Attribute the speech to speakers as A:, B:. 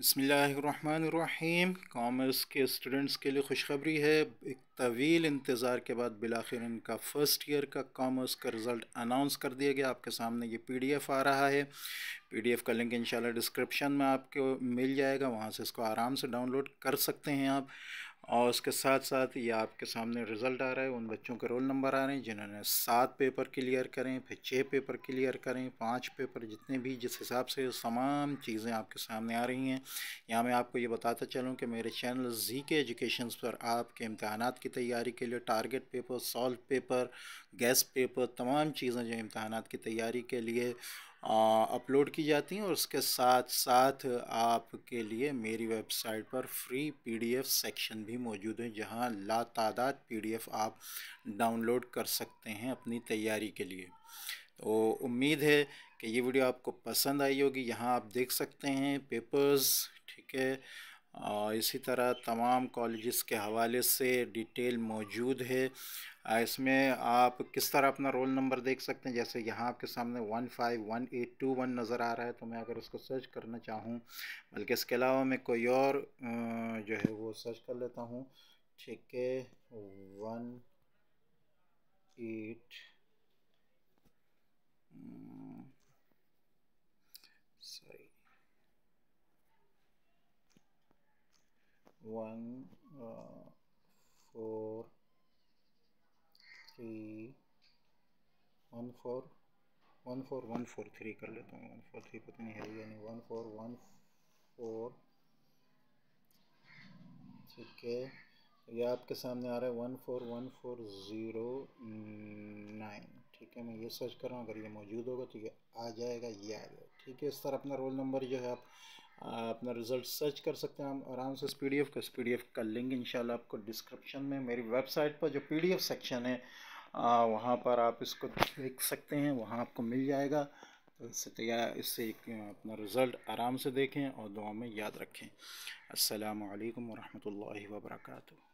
A: बसमीम कॉमर्स के स्टूडेंट्स के लिए खुशखबरी है एक तवील इंतज़ार के बाद बिलाखिर इनका फ़र्स्ट ईयर का कॉमर्स का रिज़ल्ट अनाउंस कर दिया गया आपके सामने ये पीडीएफ आ रहा है पीडीएफ का लिंक इंशाल्लाह डिस्क्रिप्शन में आपको मिल जाएगा वहाँ से इसको आराम से डाउनलोड कर सकते हैं आप और उसके साथ साथ ये आपके सामने रिज़ल्ट आ रहा है उन बच्चों के रोल नंबर आ रहे हैं जिन्होंने सात पेपर क्लियर करें फिर छः पेपर क्लियर करें पांच पेपर जितने भी जिस हिसाब से तमाम चीज़ें आपके सामने आ रही हैं यहाँ मैं आपको ये बताता चलूँ कि मेरे चैनल जी के एजुकेशन पर आपके इम्तहान की तैयारी के लिए target paper solve paper guess paper तमाम चीज़ें जो इम्तहान की तैयारी के लिए अपलोड की जाती हैं और उसके साथ साथ आपके लिए मेरी वेबसाइट पर फ्री पीडीएफ सेक्शन भी मौजूद है जहां ला तादाद पीडीएफ आप डाउनलोड कर सकते हैं अपनी तैयारी के लिए तो उम्मीद है कि ये वीडियो आपको पसंद आई होगी यहाँ आप देख सकते हैं पेपर्स ठीक है इसी तरह तमाम कॉलेज़ के हवाले से डिटेल मौजूद है इसमें आप किस तरह अपना रोल नंबर देख सकते हैं जैसे यहाँ आपके सामने one five one eight two one नज़र आ रहा है तो मैं अगर उसको सर्च करना चाहूँ बल्कि इसके अलावा मैं कोई और जो है वो सर्च कर लेता हूँ ठीक है one eight one four three one four one four one four three कर लेता हूँ वन फोर थ्री पता नहीं है या नहीं वन फोर वन फोर ठीक है ये आपके सामने आ रहा है one four one four zero nine ठीक है मैं ये सर्च कर रहा हूँ अगर ये मौजूद होगा तो ये आ जाएगा ये आ जाएगा ठीक है इस तरह अपना रोल नंबर जो है आप अपना रिज़ल्ट सर्च कर सकते हैं हम आराम से इस पी डी एफ़ का इस पी डी एफ का लिंक शाला आपको डिस्क्रिप्शन में मेरी वेबसाइट पर जो पी डी एफ सेक्शन है वहाँ पर आप इसको देख सकते हैं वहाँ आपको मिल जाएगा तो इससे तैयार इससे अपना रिज़ल्ट आराम से देखें और दुआ में याद रखें असलकम वरहमल वर्का